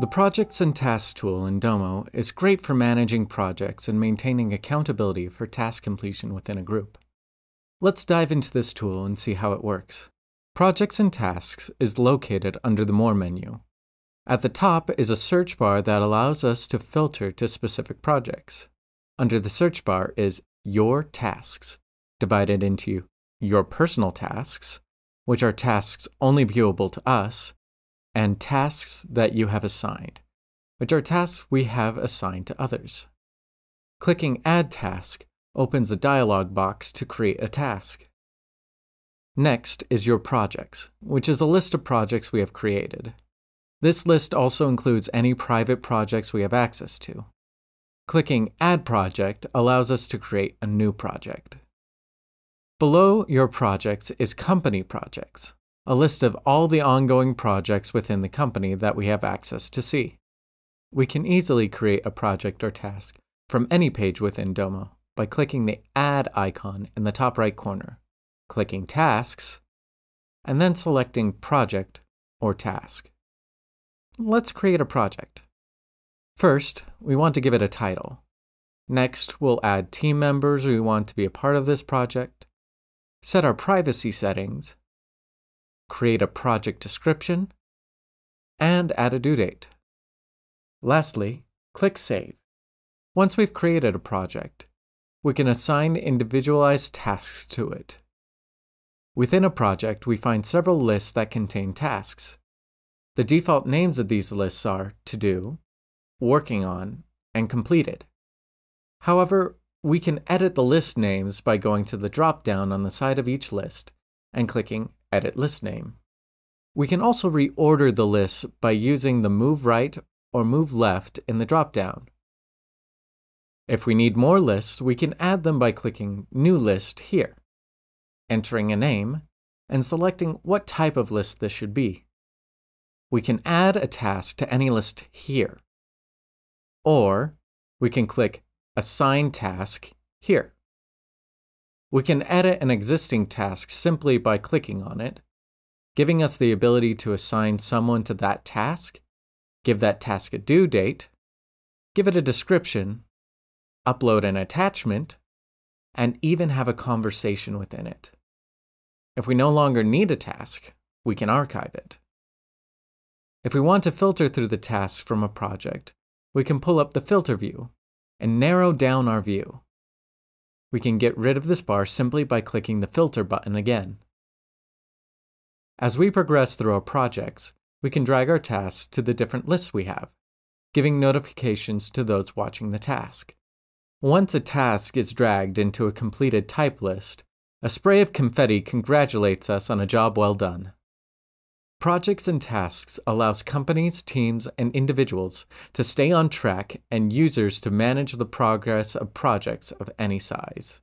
The Projects and Tasks tool in Domo is great for managing projects and maintaining accountability for task completion within a group. Let's dive into this tool and see how it works. Projects and Tasks is located under the More menu. At the top is a search bar that allows us to filter to specific projects. Under the search bar is Your Tasks, divided into Your Personal Tasks, which are tasks only viewable to us, and tasks that you have assigned, which are tasks we have assigned to others. Clicking Add Task opens a dialog box to create a task. Next is your projects, which is a list of projects we have created. This list also includes any private projects we have access to. Clicking Add Project allows us to create a new project. Below your projects is Company Projects, a list of all the ongoing projects within the company that we have access to see. We can easily create a project or task from any page within Domo by clicking the Add icon in the top right corner, clicking Tasks, and then selecting Project or Task. Let's create a project. First, we want to give it a title. Next, we'll add team members we want to be a part of this project, set our privacy settings, create a project description, and add a due date. Lastly, click Save. Once we've created a project, we can assign individualized tasks to it. Within a project, we find several lists that contain tasks. The default names of these lists are To Do, Working On, and Completed. However, we can edit the list names by going to the drop-down on the side of each list and clicking edit list name. We can also reorder the lists by using the move right or move left in the dropdown. If we need more lists, we can add them by clicking New List here, entering a name, and selecting what type of list this should be. We can add a task to any list here, or we can click Assign Task here. We can edit an existing task simply by clicking on it, giving us the ability to assign someone to that task, give that task a due date, give it a description, upload an attachment, and even have a conversation within it. If we no longer need a task, we can archive it. If we want to filter through the tasks from a project, we can pull up the filter view and narrow down our view. We can get rid of this bar simply by clicking the filter button again. As we progress through our projects, we can drag our tasks to the different lists we have, giving notifications to those watching the task. Once a task is dragged into a completed type list, a spray of confetti congratulates us on a job well done. Projects and tasks allows companies, teams, and individuals to stay on track and users to manage the progress of projects of any size.